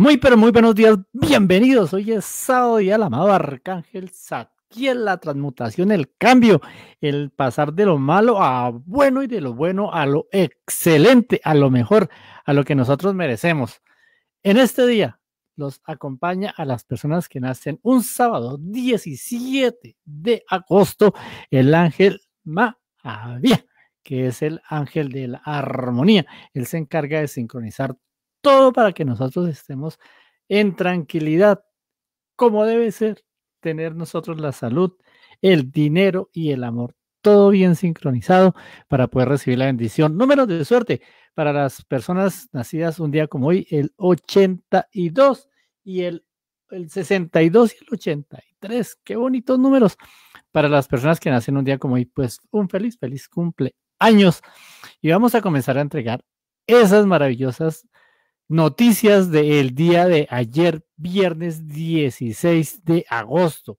Muy pero muy buenos días, bienvenidos. Hoy es sábado y al amado Arcángel Satiel, la transmutación, el cambio, el pasar de lo malo a bueno y de lo bueno a lo excelente, a lo mejor, a lo que nosotros merecemos. En este día los acompaña a las personas que nacen un sábado 17 de agosto, el ángel Mahavia, que es el ángel de la armonía. Él se encarga de sincronizar todo para que nosotros estemos en tranquilidad, como debe ser, tener nosotros la salud, el dinero y el amor, todo bien sincronizado para poder recibir la bendición. Números de suerte para las personas nacidas un día como hoy, el 82 y el, el 62 y el 83. Qué bonitos números para las personas que nacen un día como hoy. Pues un feliz, feliz cumpleaños. Y vamos a comenzar a entregar esas maravillosas Noticias del día de ayer, viernes 16 de agosto,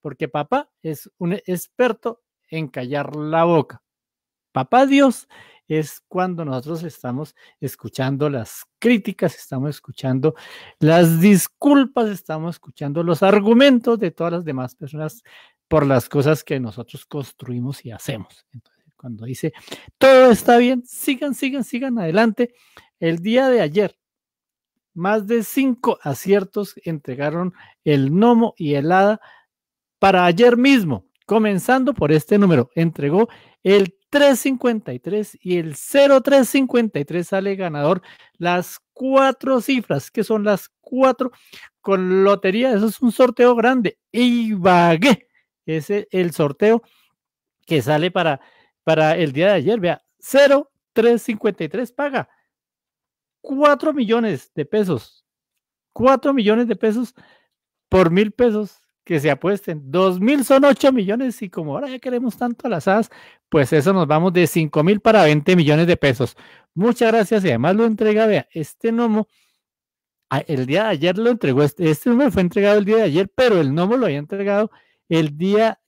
porque papá es un experto en callar la boca. Papá Dios es cuando nosotros estamos escuchando las críticas, estamos escuchando las disculpas, estamos escuchando los argumentos de todas las demás personas por las cosas que nosotros construimos y hacemos. Entonces, cuando dice, todo está bien, sigan, sigan, sigan adelante. El día de ayer, más de cinco aciertos entregaron el Nomo y el Hada para ayer mismo. Comenzando por este número, entregó el 353 y el 0353 sale ganador las cuatro cifras, que son las cuatro con lotería. Eso es un sorteo grande. Y ese es el sorteo que sale para, para el día de ayer. Vea, 0353 paga 4 millones de pesos. 4 millones de pesos por mil pesos que se apuesten. 2 mil son 8 millones y como ahora ya queremos tanto a las hadas, pues eso nos vamos de 5 mil para 20 millones de pesos. Muchas gracias y además lo entrega, vea, este nomo. El día de ayer lo entregó, este, este número fue entregado el día de ayer, pero el nomo lo había entregado el día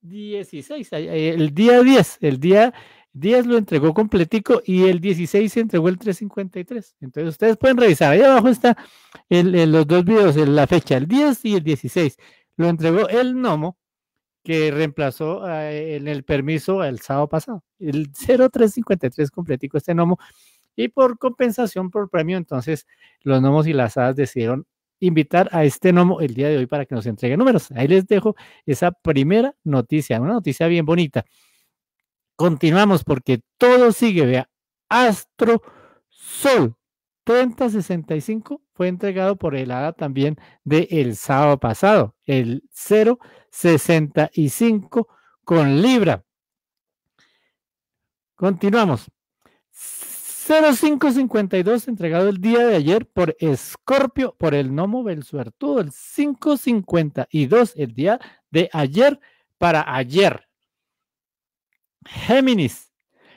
16, el día 10, el día 10 lo entregó completico y el 16 se entregó el 353. Entonces ustedes pueden revisar. Ahí abajo está el, los dos videos, la fecha, el 10 y el 16. Lo entregó el Nomo, que reemplazó ah, en el permiso el sábado pasado. El 0353 completico este Nomo. Y por compensación, por premio, entonces los Nomos y las Hadas decidieron invitar a este Nomo el día de hoy para que nos entregue números. Ahí les dejo esa primera noticia, una noticia bien bonita. Continuamos porque todo sigue, vea. Astro Sol 3065 fue entregado por el ADA también del el sábado pasado, el 065 con Libra. Continuamos. 0552 entregado el día de ayer por Escorpio, por el Nomo suertudo, el 552 el día de ayer para ayer. Géminis.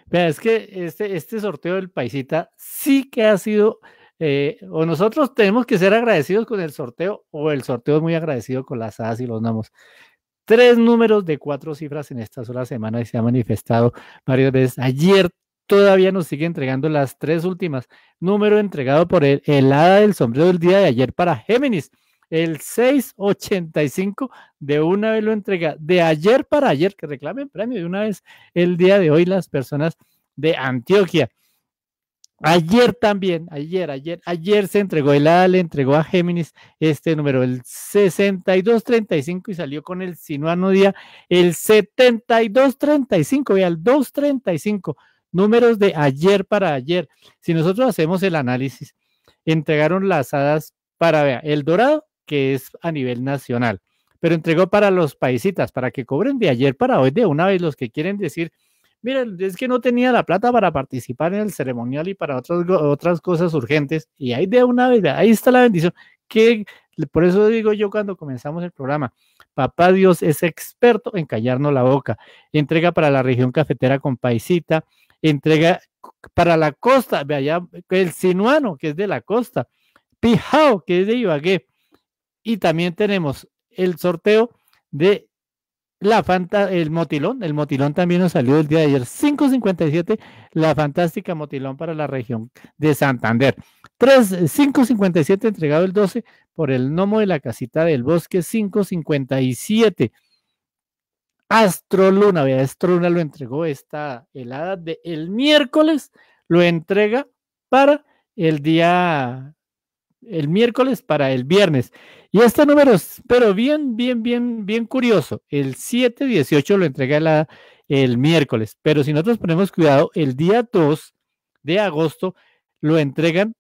Vea, es que este, este sorteo del paisita sí que ha sido, eh, o nosotros tenemos que ser agradecidos con el sorteo, o el sorteo es muy agradecido con las hadas y los namos. Tres números de cuatro cifras en esta sola semana y se ha manifestado varias veces. Ayer todavía nos sigue entregando las tres últimas. Número entregado por el, el hada del sombrero del día de ayer para Géminis el 685 de una vez lo entrega, de ayer para ayer, que reclamen premio de una vez el día de hoy las personas de Antioquia. Ayer también, ayer, ayer, ayer se entregó, el a le entregó a Géminis este número, el 6235 y salió con el sinuano día, el 7235 y al 235, números de ayer para ayer. Si nosotros hacemos el análisis, entregaron las hadas para, ver el dorado que es a nivel nacional. Pero entregó para los paisitas, para que cobren de ayer para hoy de una vez los que quieren decir, miren, es que no tenía la plata para participar en el ceremonial y para otras, otras cosas urgentes. Y ahí de una vez, ahí está la bendición. Que, por eso digo yo cuando comenzamos el programa, papá Dios es experto en callarnos la boca. Entrega para la región cafetera con paisita, entrega para la costa, allá el sinuano, que es de la costa, Pijao, que es de Ibagué, y también tenemos el sorteo de la Fanta, el motilón, el motilón también nos salió el día de ayer, 5.57, la fantástica motilón para la región de Santander. 3, 5.57 entregado el 12 por el gnomo de la casita del bosque, 5.57. Astroluna, vea, Astroluna lo entregó esta helada de el miércoles, lo entrega para el día el miércoles para el viernes. Y este números, pero bien, bien, bien, bien curioso. El 7-18 lo entrega el miércoles, pero si nosotros ponemos cuidado, el día 2 de agosto lo entregan,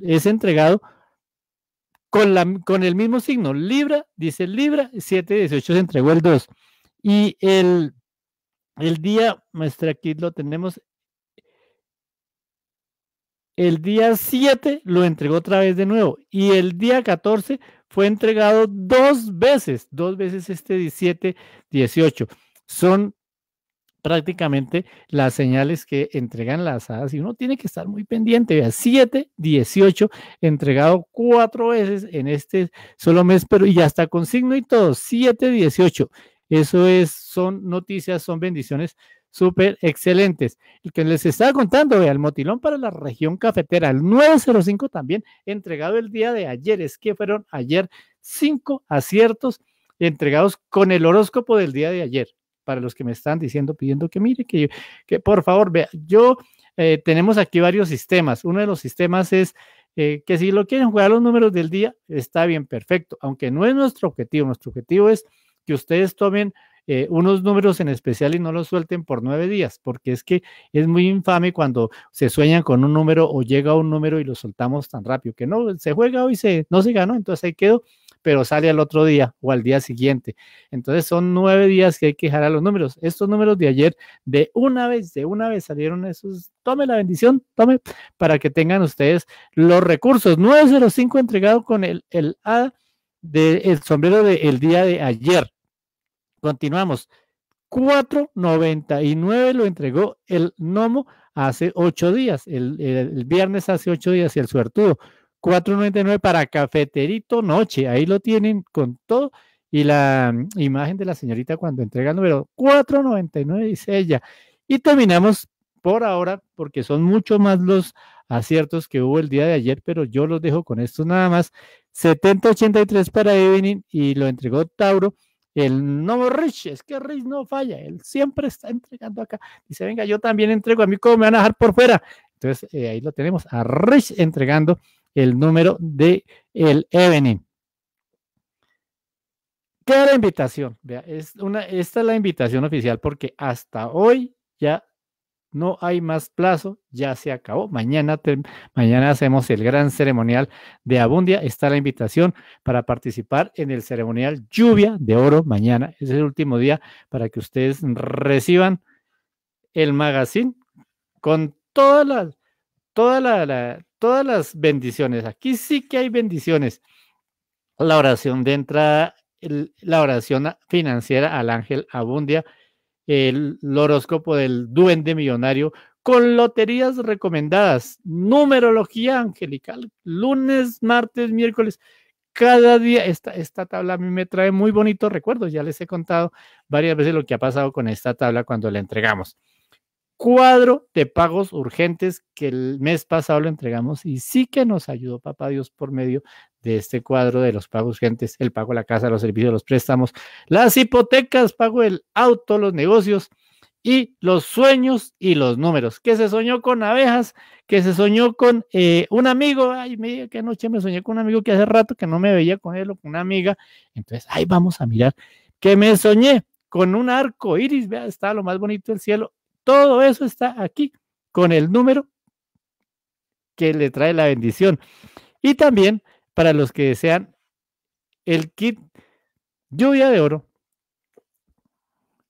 es entregado con, la, con el mismo signo, Libra, dice Libra, 7-18 se entregó el 2. Y el, el día, muestra, aquí lo tenemos, el día 7 lo entregó otra vez de nuevo y el día 14 fue entregado dos veces, dos veces este 17, 18. Son prácticamente las señales que entregan las hadas y uno tiene que estar muy pendiente. Vea, 7, 18, entregado cuatro veces en este solo mes, pero ya está con signo y todo, 7, 18. Eso es, son noticias, son bendiciones súper excelentes. El que les estaba contando, el motilón para la región cafetera, el 905 también, entregado el día de ayer, es que fueron ayer cinco aciertos entregados con el horóscopo del día de ayer, para los que me están diciendo, pidiendo que mire, que, que por favor, vea, yo eh, tenemos aquí varios sistemas, uno de los sistemas es... Eh, que si lo quieren jugar los números del día, está bien, perfecto, aunque no es nuestro objetivo, nuestro objetivo es que ustedes tomen eh, unos números en especial y no los suelten por nueve días, porque es que es muy infame cuando se sueñan con un número o llega un número y lo soltamos tan rápido, que no, se juega hoy, se, no se ganó, entonces ahí quedó pero sale al otro día o al día siguiente. Entonces son nueve días que hay que dejar a los números. Estos números de ayer, de una vez, de una vez salieron esos. Tome la bendición, tome, para que tengan ustedes los recursos. 905 entregado con el, el A del sombrero del día de ayer. Continuamos. 4.99 lo entregó el Nomo hace ocho días, el, viernes hace ocho días y el suertudo. 4.99 para Cafeterito Noche. Ahí lo tienen con todo. Y la mm, imagen de la señorita cuando entrega el número 4.99 dice ella. Y terminamos por ahora, porque son mucho más los aciertos que hubo el día de ayer, pero yo los dejo con estos nada más. 70.83 para Evening y lo entregó Tauro. El nuevo Rich, es que Rich no falla, él siempre está entregando acá. Dice, venga, yo también entrego, a mí cómo me van a dejar por fuera. Entonces eh, ahí lo tenemos a Rich entregando el número de el Evening. ¿Qué era la invitación? es una, esta es la invitación oficial porque hasta hoy ya no hay más plazo, ya se acabó. Mañana, mañana hacemos el gran ceremonial de Abundia. Está la invitación para participar en el ceremonial Lluvia de Oro mañana. Es el último día para que ustedes reciban el magazine con todas las, todas las bendiciones. Aquí sí que hay bendiciones. La oración de entrada, la oración financiera al ángel Abundia el, horóscopo del duende millonario con loterías recomendadas, numerología angelical, lunes, martes, miércoles, cada día. Esta, esta tabla a mí me trae muy bonitos recuerdos, ya les he contado varias veces lo que ha pasado con esta tabla cuando la entregamos. Cuadro de pagos urgentes que el mes pasado lo entregamos y sí que nos ayudó, papá Dios, por medio este cuadro de los pagos gente el pago de la casa, los servicios, los préstamos, las hipotecas, pago el auto, los negocios y los sueños y los números. que se soñó con abejas? que se soñó con eh, un amigo? Ay, mira, qué noche me soñé con un amigo que hace rato que no me veía con él o con una amiga. Entonces, ahí vamos a mirar que me soñé con un arco iris, vea, está lo más bonito del cielo. Todo eso está aquí con el número que le trae la bendición. Y también para los que desean el kit lluvia de oro.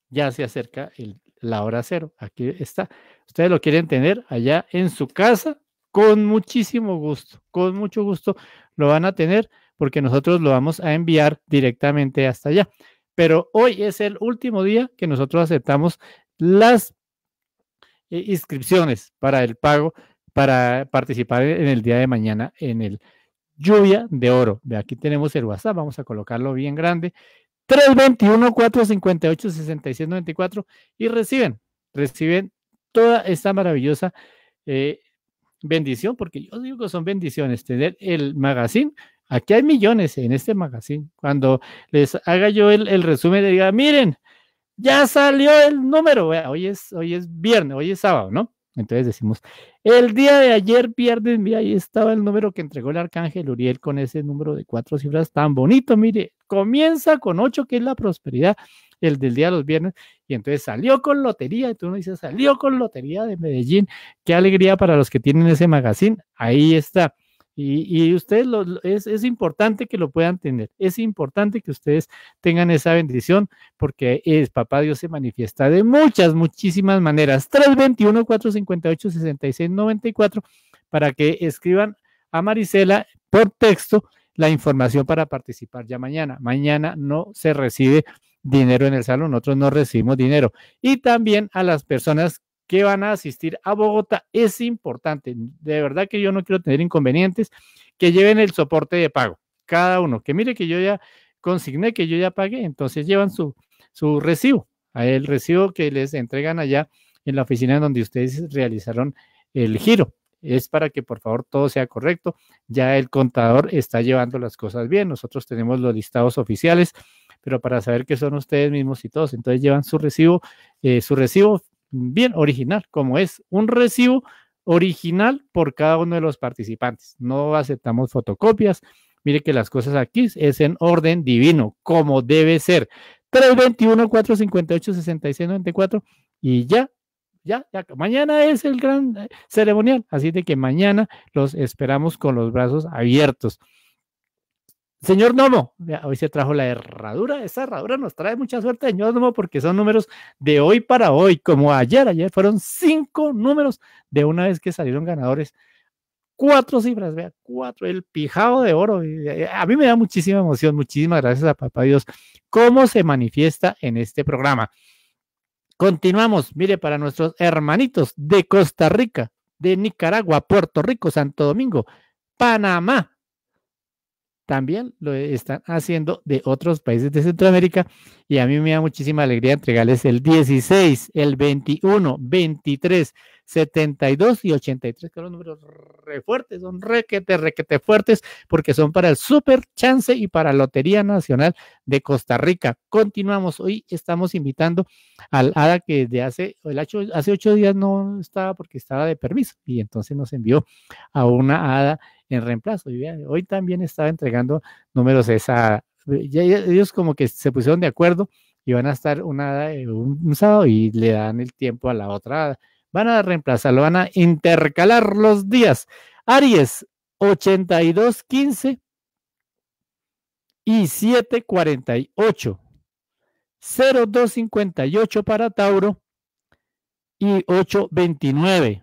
Ya se acerca la hora cero. Aquí está. Ustedes lo quieren tener allá en su casa con muchísimo gusto. Con mucho gusto lo van a tener porque nosotros lo vamos a enviar directamente hasta allá. Pero hoy es el último día que nosotros aceptamos las eh, inscripciones para el pago para participar en el día de mañana en el lluvia de oro. De aquí tenemos el WhatsApp, vamos a colocarlo bien grande. 321-458-6694 y reciben, reciben toda esta maravillosa eh, bendición, porque yo digo que son bendiciones tener el magazine. Aquí hay millones en este magazine. Cuando les haga yo el, resumen, le diga, miren, ya salió el número. Hoy es, hoy es viernes, hoy es sábado, ¿no? Entonces decimos, el día de ayer, viernes, mira, ahí estaba el número que entregó el arcángel Uriel con ese número de cuatro cifras tan bonito. Mire, comienza con ocho, que es la prosperidad, el del día de los viernes. Y entonces salió con lotería, y tú no dices, salió con lotería de Medellín. Qué alegría para los que tienen ese magazine. Ahí está. Y, ustedes lo, es, es importante que lo puedan tener, es importante que ustedes tengan esa bendición, porque es papá Dios se manifiesta de muchas, muchísimas maneras. 321-458-6694 para que escriban a Marisela por texto la información para participar ya mañana. Mañana no se recibe dinero en el salón, nosotros no recibimos dinero. Y también a las personas que van a asistir a Bogotá. Es importante, de verdad que yo no quiero tener inconvenientes, que lleven el soporte de pago, cada uno, que mire que yo ya consigné, que yo ya pagué, entonces llevan su, su recibo, el recibo que les entregan allá en la oficina donde ustedes realizaron el giro. Es para que por favor todo sea correcto. Ya el contador está llevando las cosas bien. Nosotros tenemos los listados oficiales, pero para saber que son ustedes mismos y todos, entonces llevan su recibo, eh, su recibo bien original, como es un recibo original por cada uno de los participantes. No aceptamos fotocopias. Mire que las cosas aquí es en orden divino, como debe ser. 321-458-6694 y ya, ya, ya. Mañana es el gran eh, ceremonial, así de que mañana los esperamos con los brazos abiertos. Señor Nomo, hoy se trajo la herradura. Esa herradura nos trae mucha suerte, señor Nomo, porque son números de hoy para hoy, como ayer. Ayer fueron cinco números de una vez que salieron ganadores. Cuatro cifras, vea, cuatro. El pijado de oro. Eh, eh, a mí me da muchísima emoción. Muchísimas gracias a Papá Dios. ¿Cómo se manifiesta en este programa? Continuamos. Mire, para nuestros hermanitos de Costa Rica, de Nicaragua, Puerto Rico, Santo Domingo, Panamá, también lo están haciendo de otros países de Centroamérica y a mí me da muchísima alegría entregarles el 16, el 21, 23, 72 y 83, que son los números re fuertes, son requete, requete fuertes, porque son para el Super Chance y para Lotería Nacional de Costa Rica. Continuamos, hoy estamos invitando al hada que desde hace, el ocho, hace ocho días no estaba porque estaba de permiso y entonces nos envió a una ADA en reemplazo. hoy también estaba entregando números esa. ellos como que se pusieron de acuerdo y van a estar una, eh, un, sábado y le dan el tiempo a la otra. Van a reemplazarlo, van a intercalar los días. Aries, 82.15 y 748. 0258 para Tauro y 829.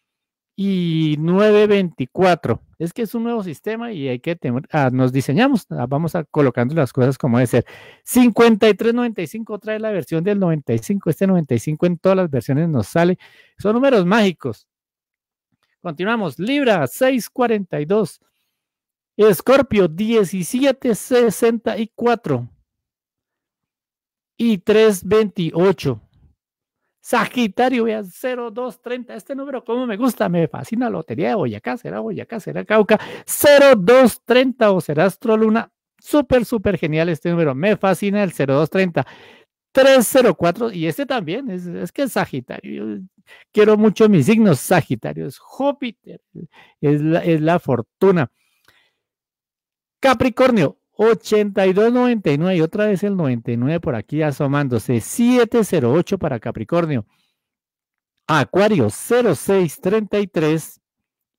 y 924. Es que es un nuevo sistema y hay que tener, ah, nos diseñamos, ah, vamos a colocando las cosas como debe ser. 5395 trae la versión del 95, este 95 en todas las versiones nos sale. Son números mágicos. Continuamos, Libra 642, Escorpio 1764 y 328. Sagitario, vean, 0230. Este número, ¿cómo me gusta? Me fascina la lotería de Boyacá. ¿Será Boyacá? ¿Será Cauca? 0230 o será Astroluna. Súper, súper genial este número. Me fascina el 0230. 304 y este también es, que es Sagitario. quiero mucho mis signos Sagitario. Es Júpiter, es la fortuna. Capricornio, 8299, y otra vez el 99 por aquí asomándose. 708 para Capricornio. Acuario 0633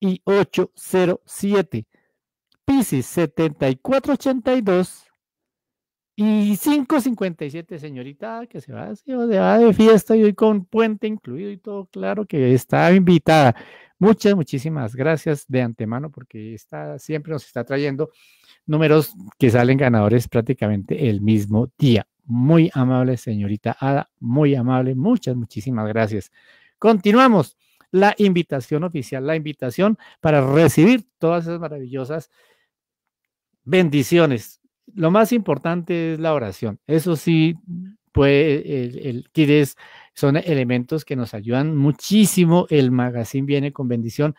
y 807. Pisces 7482 y 557, señorita, que se va, de fiesta y hoy con puente incluido y todo, claro que está invitada. Muchas, muchísimas gracias de antemano porque está, siempre nos está trayendo números que salen ganadores prácticamente el mismo día. Muy amable, señorita Ada, muy amable, muchas, muchísimas gracias. Continuamos la invitación oficial, la invitación para recibir todas esas maravillosas bendiciones. Lo más importante es la oración. Eso sí, pues, el, el, son elementos que nos ayudan muchísimo. El magazine viene con bendición,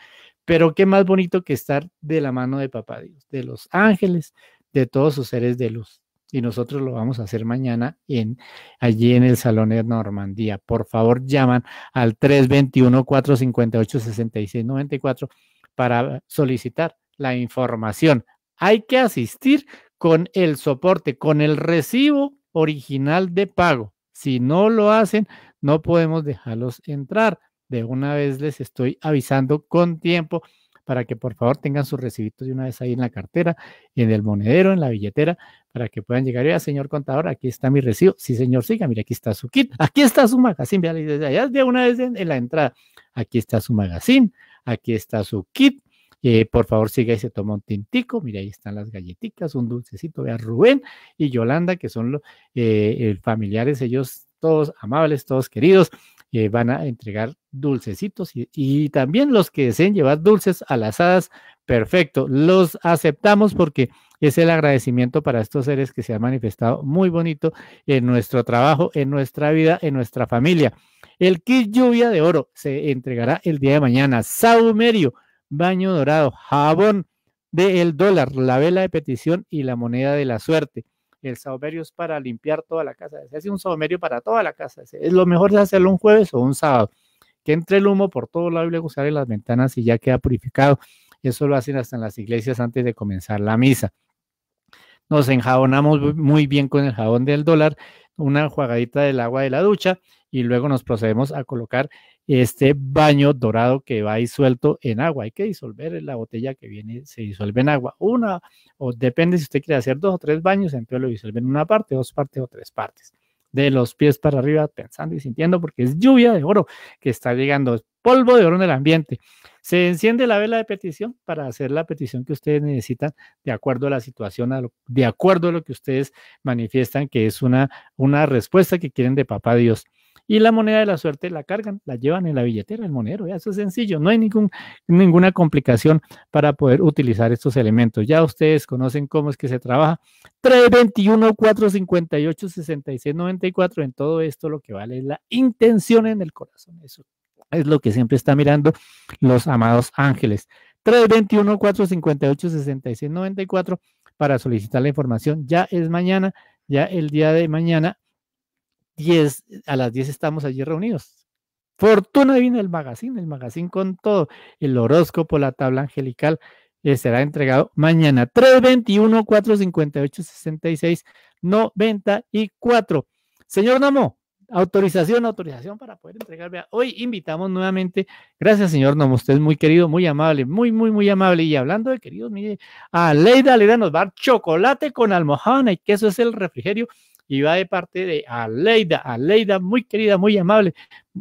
pero qué más bonito que estar de la mano de Papá Dios, de los ángeles, de todos sus seres de luz. Y nosotros lo vamos a hacer mañana en, allí en el Salón de Normandía. Por favor, llaman al 321-458-6694 para solicitar la información. Hay que asistir con el soporte, con el recibo original de pago. Si no lo hacen, no podemos dejarlos entrar. De una vez les estoy avisando con tiempo para que por favor tengan sus recibitos de una vez ahí en la cartera, en el monedero, en la billetera, para que puedan llegar. Ya, ah, señor contador, aquí está mi recibo. Sí, señor, siga, Mira, aquí está su kit, aquí está su magazine, vea, desde allá de una vez en, la entrada, aquí está su magazine, aquí está su kit. Eh, por favor, siga y se toma un tintico. Mira, ahí están las galletitas, un dulcecito. Vea, Rubén y Yolanda, que son los eh, eh, familiares, ellos todos amables, todos queridos. Eh, van a entregar dulcecitos y, también los que deseen llevar dulces a las hadas, perfecto, los aceptamos porque es el agradecimiento para estos seres que se han manifestado muy bonito en nuestro trabajo, en nuestra vida, en nuestra familia. El kit lluvia de oro se entregará el día de mañana. Saumerio, baño dorado, jabón del dólar, la vela de petición y la moneda de la suerte el saumerio es para limpiar toda la casa. Se hace un saumerio para toda la casa. Es lo mejor de hacerlo un jueves o un sábado. Que entre el humo por todo lado y luego sale las ventanas y ya queda purificado. Eso lo hacen hasta en las iglesias antes de comenzar la misa. Nos enjabonamos muy bien con el jabón del dólar, una jugadita del agua de la ducha y luego nos procedemos a colocar este baño dorado que va disuelto en agua. Hay que disolver la botella que viene, se disuelve en agua. Una, o depende si usted quiere hacer dos o tres baños, entonces lo disuelve en una parte, dos partes o tres partes. De los pies para arriba, pensando y sintiendo, porque es lluvia de oro que está llegando, es polvo de oro en el ambiente. Se enciende la vela de petición para hacer la petición que ustedes necesitan de acuerdo a la situación, de acuerdo a lo que ustedes manifiestan que es una, una respuesta que quieren de papá Dios y la moneda de la suerte la cargan, la llevan en la billetera, el monero. Ya, eso es sencillo, no hay ningún, ninguna complicación para poder utilizar estos elementos. Ya ustedes conocen cómo es que se trabaja. 321-458-6694. En todo esto lo que vale es la intención en el corazón. Eso es lo que siempre está mirando los amados ángeles. 321-458-6694 para solicitar la información. Ya es mañana, ya el día de mañana 10, eh, a las 10 estamos allí reunidos. Fortuna viene el magazine, el magazine con todo, el horóscopo, la tabla angelical, eh, será entregado mañana 321-458-6694. Señor Nomo, autorización, autorización para poder entregar. hoy invitamos nuevamente, gracias señor Nomo, usted es muy querido, muy amable, muy, muy, muy amable. Y hablando de queridos, mire, a Leida nos va a dar chocolate con almohada y queso, es el refrigerio y va de parte de Aleida, Aleida, muy querida, muy amable.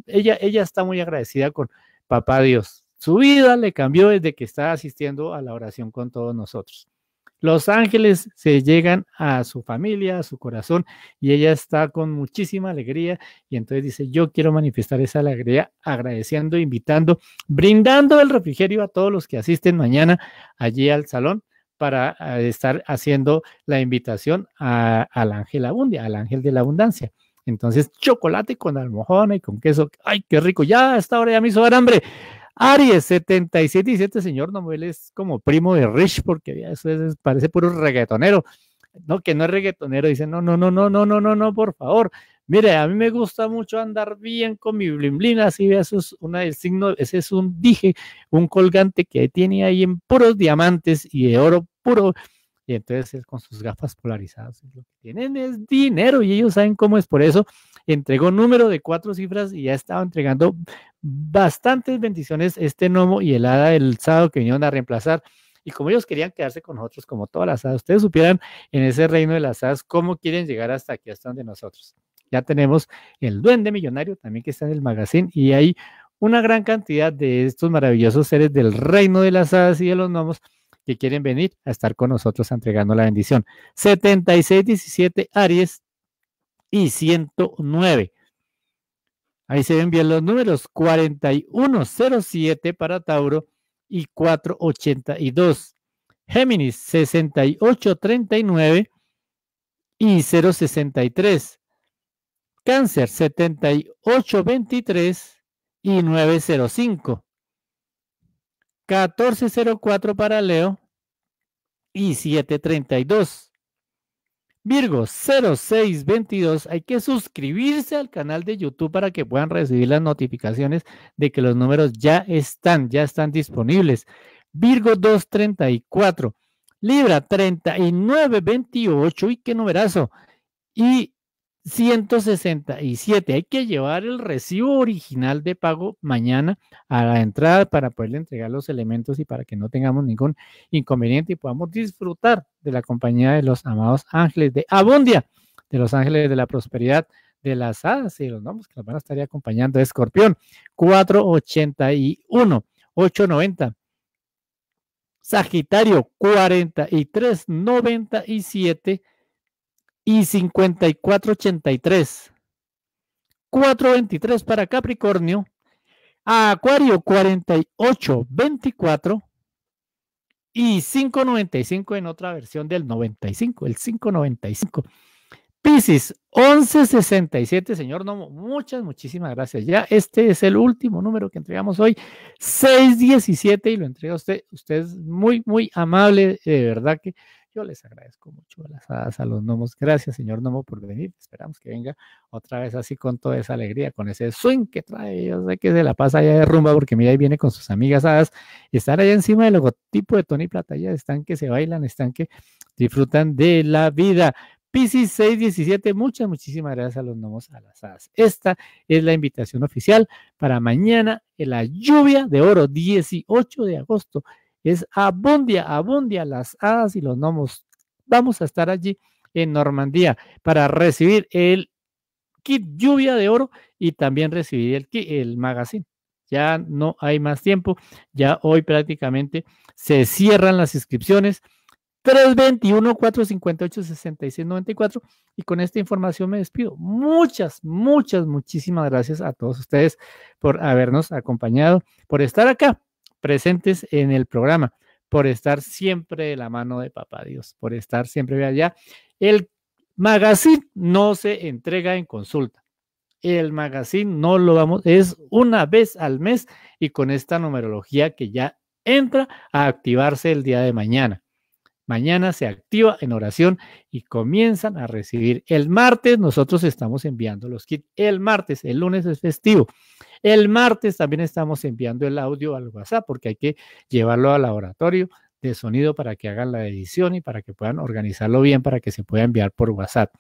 Ella, ella está muy agradecida con Papá Dios. Su vida le cambió desde que está asistiendo a la oración con todos nosotros. Los ángeles se llegan a su familia, a su corazón, y ella está con muchísima alegría. Y entonces dice, yo quiero manifestar esa alegría agradeciendo, invitando, brindando el refrigerio a todos los que asisten mañana allí al salón para ah, estar haciendo la invitación al ángel abundia, al ángel de la abundancia. Entonces, chocolate con almohada y con queso. ¡Ay, qué rico! Ya, hasta ahora ya me hizo dar hambre. Aries 77 y este señor Noel es como primo de Rich, porque eso parece puro reggaetonero. No, que no es reggaetonero, dice, no, no, no, no, no, no, no, no, por favor. Mire, a mí me gusta mucho andar bien con mi blimblina, así eso es una, el signo, ese es un dije, un colgante que tiene ahí en puros diamantes y de oro puro. Y entonces es con sus gafas polarizadas, lo que tienen es dinero y ellos saben cómo es. Por eso entregó número de cuatro cifras y ya estaba entregando bastantes bendiciones este nomo y el hada del sábado que vinieron a reemplazar. Y como ellos querían quedarse con nosotros, como todas las hadas, ustedes supieran en ese reino de las hadas cómo quieren llegar hasta aquí, hasta donde nosotros ya tenemos el Duende Millonario también que está en el magazine y hay una gran cantidad de estos maravillosos seres del reino de las hadas y de los gnomos que quieren venir a estar con nosotros entregando la bendición. 76, 17 Aries y 109. Ahí se ven bien los números 4107 para Tauro y 482. Géminis 6839 y 063. Cáncer 7823 y 905. 1404 para Leo y 732. Virgo 0622. Hay que suscribirse al canal de YouTube para que puedan recibir las notificaciones de que los números ya están, ya están disponibles. Virgo 234. Libra 3928. Y qué numerazo. Y 167. Hay que llevar el recibo original de pago mañana a la entrada para poderle entregar los elementos y para que no tengamos ningún inconveniente y podamos disfrutar de la compañía de los amados ángeles de Abundia, de los ángeles de la prosperidad, de las hadas y los nombres que nos van a estar acompañando. Escorpión, 481, 890. Sagitario, 4397 y 5483. 423 para Capricornio, Acuario 4824 y 595 en otra versión del 95, el 595. Piscis 1167, señor Nomo, muchas, muchísimas gracias. Ya este es el último número que entregamos hoy, 617, y lo entrega usted. Usted es muy, muy amable, de verdad que yo les agradezco mucho a las hadas, a los gnomos. Gracias, señor nomo, por venir. Esperamos que venga otra vez así con toda esa alegría, con ese swing que trae. Yo sé que se la pasa allá de rumba porque mira, ahí viene con sus amigas hadas. Están allá encima del logotipo de Tony Plata. Ya están que se bailan, están que disfrutan de la vida. piscis 617, muchas, muchísimas gracias a los gnomos a las hadas. Esta es la invitación oficial para mañana en la lluvia de oro, 18 de agosto, es abundia, abundia las hadas y los gnomos. Vamos a estar allí en Normandía para recibir el kit lluvia de oro y también recibir el, kit, el magazine. Ya no hay más tiempo, ya hoy prácticamente se cierran las inscripciones. 321-458-6694. Y con esta información me despido. Muchas, muchas, muchísimas gracias a todos ustedes por habernos acompañado, por estar acá presentes en el programa, por estar siempre de la mano de Papá Dios, por estar siempre allá. El magazine no se entrega en consulta. El magazine no lo vamos, es una vez al mes y con esta numerología que ya entra a activarse el día de mañana. Mañana se activa en oración y comienzan a recibir. El martes nosotros estamos enviando los kits. El martes, el lunes es festivo. El martes también estamos enviando el audio al WhatsApp porque hay que llevarlo al laboratorio de sonido para que hagan la edición y para que puedan organizarlo bien, para que se pueda enviar por WhatsApp.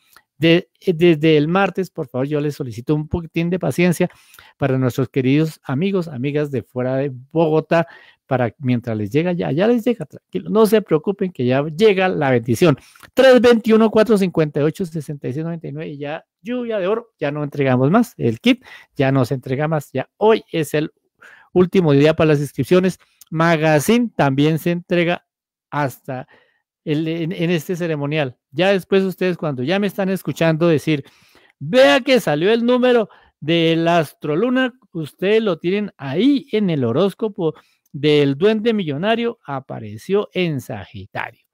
Eh, desde el martes, por favor, yo les solicito un poquitín de paciencia para nuestros queridos amigos, amigas de fuera de Bogotá, para mientras les llega ya, ya les llega, tranquilo, no se preocupen que ya llega la bendición. 321-458-6699 y ya lluvia de oro, ya no entregamos más, el kit ya no se entrega más, ya hoy es el último día para las inscripciones. Magazine también se entrega hasta en, este ceremonial. Ya después ustedes cuando ya me están escuchando decir, vea que salió el número de la astroluna, ustedes lo tienen ahí en el horóscopo del duende millonario, apareció en Sagitario.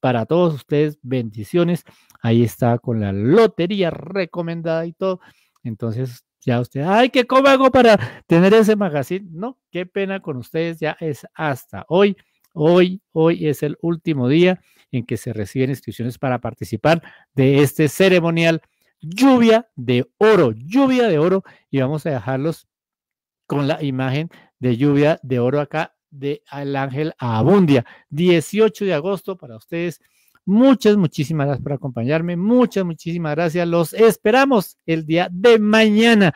Para todos ustedes, bendiciones. Ahí está con la lotería recomendada y todo. Entonces, ya usted, ay, ¿qué cómo hago para tener ese magazine? No, qué pena con ustedes, ya es hasta hoy. Hoy, hoy es el último día en que se reciben inscripciones para participar de este ceremonial lluvia de oro, lluvia de oro. Y vamos a dejarlos con la imagen de lluvia de oro acá de el ángel Abundia. 18 de agosto para ustedes. Muchas, muchísimas gracias por acompañarme. Muchas, muchísimas gracias. Los esperamos el día de mañana